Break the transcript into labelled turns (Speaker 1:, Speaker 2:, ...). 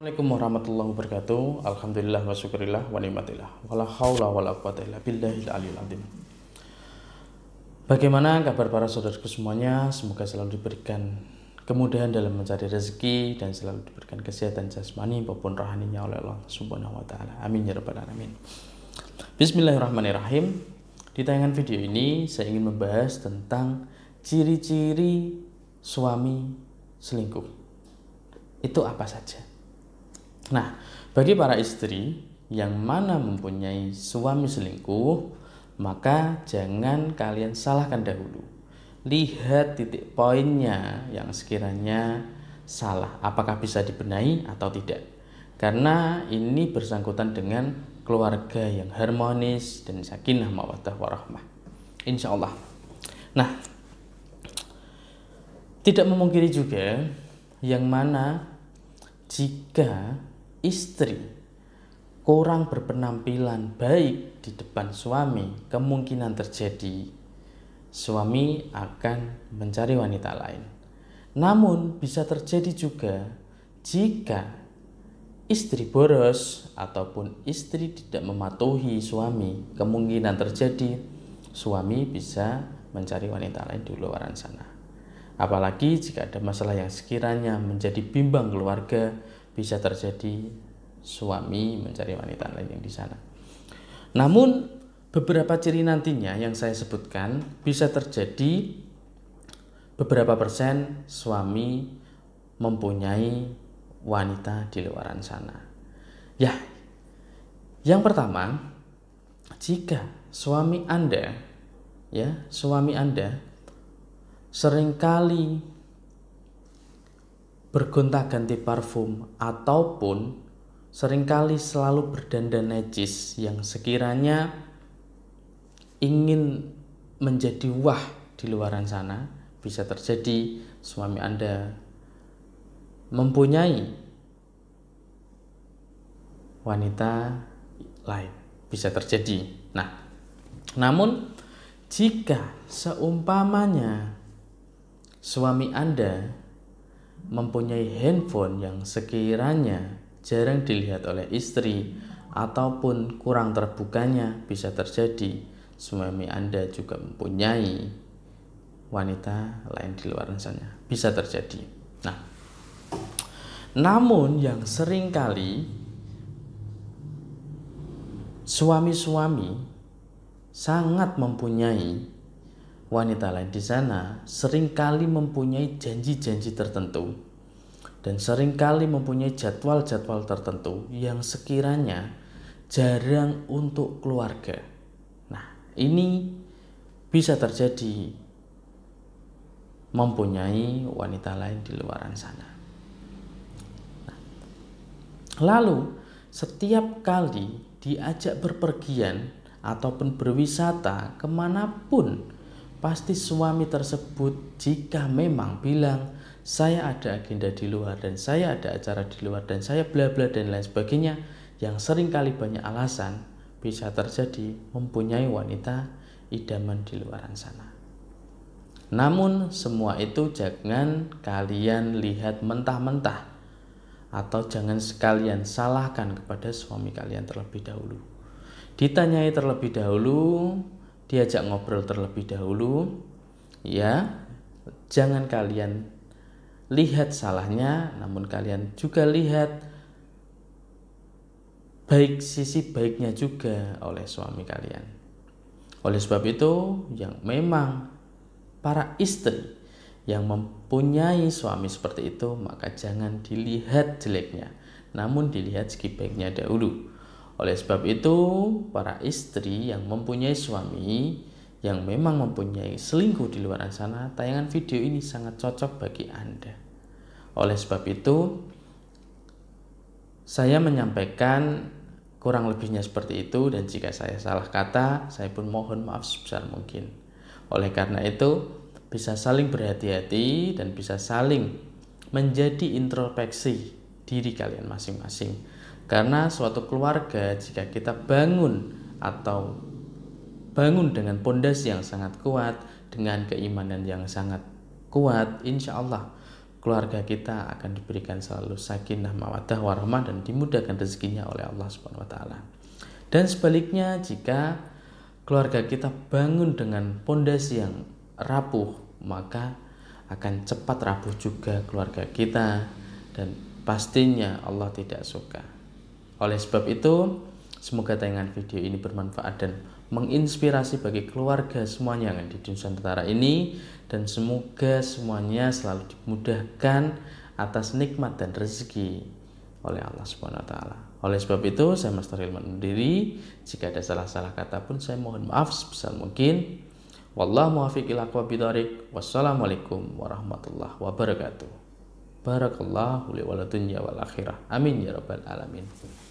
Speaker 1: Assalamualaikum warahmatullahi wabarakatuh. Alhamdulillah wa syukurillah wa ni'matillah. Wala haula wala quwata illa billahil aliyil azim. Bagaimana kabar para saudaraku semuanya? Semoga selalu diberikan kemudahan dalam mencari rezeki dan selalu diberikan kesehatan jasmani maupun rohaninya oleh Allah Subhanahu wa taala. Amin ya rabbal alamin. Bismillahirrahmanirrahim. Di tayangan video ini saya ingin membahas tentang ciri-ciri suami selingkuh. Itu apa saja? Nah, bagi para istri yang mana mempunyai suami selingkuh, maka jangan kalian salahkan dahulu. Lihat titik poinnya yang sekiranya salah, apakah bisa dibenahi atau tidak. Karena ini bersangkutan dengan keluarga yang harmonis dan sakinah mawaddah warahmah. Insya Allah. Nah, tidak memungkiri juga yang mana jika istri kurang berpenampilan baik di depan suami, kemungkinan terjadi suami akan mencari wanita lain. Namun, bisa terjadi juga jika istri boros ataupun istri tidak mematuhi suami, kemungkinan terjadi suami bisa mencari wanita lain di luar sana. Apalagi jika ada masalah yang sekiranya menjadi bimbang keluarga, bisa terjadi suami mencari wanita lain yang di sana. Namun beberapa ciri nantinya yang saya sebutkan bisa terjadi beberapa persen suami mempunyai wanita di luar sana. Ya, yang pertama, jika suami Anda, ya, suami Anda seringkali bergonta-ganti parfum ataupun seringkali selalu berdandan necis yang sekiranya ingin menjadi wah di luar sana bisa terjadi suami Anda mempunyai wanita lain bisa terjadi. Nah, namun jika seumpamanya suami Anda mempunyai handphone yang sekiranya jarang dilihat oleh istri ataupun kurang terbukanya bisa terjadi suami Anda juga mempunyai wanita lain di luar sana Bisa terjadi. Nah, namun yang sering kali suami-suami sangat mempunyai wanita lain di sana seringkali mempunyai janji-janji tertentu dan seringkali mempunyai jadwal-jadwal tertentu yang sekiranya jarang untuk keluarga. Nah, ini bisa terjadi mempunyai wanita lain di luar sana. Nah, lalu, setiap kali diajak berpergian ataupun berwisata kemanapun pasti suami tersebut jika memang bilang saya ada agenda di luar dan saya ada acara di luar dan saya bla bla dan lain sebagainya yang sering kali banyak alasan bisa terjadi mempunyai wanita idaman di luar sana. Namun semua itu jangan kalian lihat mentah-mentah atau jangan sekalian salahkan kepada suami kalian terlebih dahulu. Ditanyai terlebih dahulu diajak ngobrol terlebih dahulu ya jangan kalian lihat salahnya namun kalian juga lihat baik sisi baiknya juga oleh suami kalian oleh sebab itu yang memang para istri yang mempunyai suami seperti itu maka jangan dilihat jeleknya namun dilihat segi baiknya dahulu oleh sebab itu, para istri yang mempunyai suami yang memang mempunyai selingkuh di luar sana, tayangan video ini sangat cocok bagi Anda. Oleh sebab itu, saya menyampaikan kurang lebihnya seperti itu dan jika saya salah kata, saya pun mohon maaf sebesar mungkin. Oleh karena itu, bisa saling berhati-hati dan bisa saling menjadi introspeksi diri kalian masing-masing karena suatu keluarga jika kita bangun atau bangun dengan pondasi yang sangat kuat, dengan keimanan yang sangat kuat, insya Allah keluarga kita akan diberikan selalu sakinah, mawadah, warahmah dan dimudahkan rezekinya oleh Allah Subhanahu wa taala. Dan sebaliknya jika keluarga kita bangun dengan pondasi yang rapuh, maka akan cepat rapuh juga keluarga kita dan pastinya Allah tidak suka. Oleh sebab itu, semoga tayangan video ini bermanfaat dan menginspirasi bagi keluarga semuanya yang di di Nusantara ini dan semoga semuanya selalu dimudahkan atas nikmat dan rezeki oleh Allah Subhanahu wa taala. Oleh sebab itu, saya Master Hilman Jika ada salah-salah kata pun saya mohon maaf sebesar mungkin. Wallahu muwaffiq ila Wassalamualaikum warahmatullahi wabarakatuh. Barakallahu li akhirah. Amin ya rabbal alamin.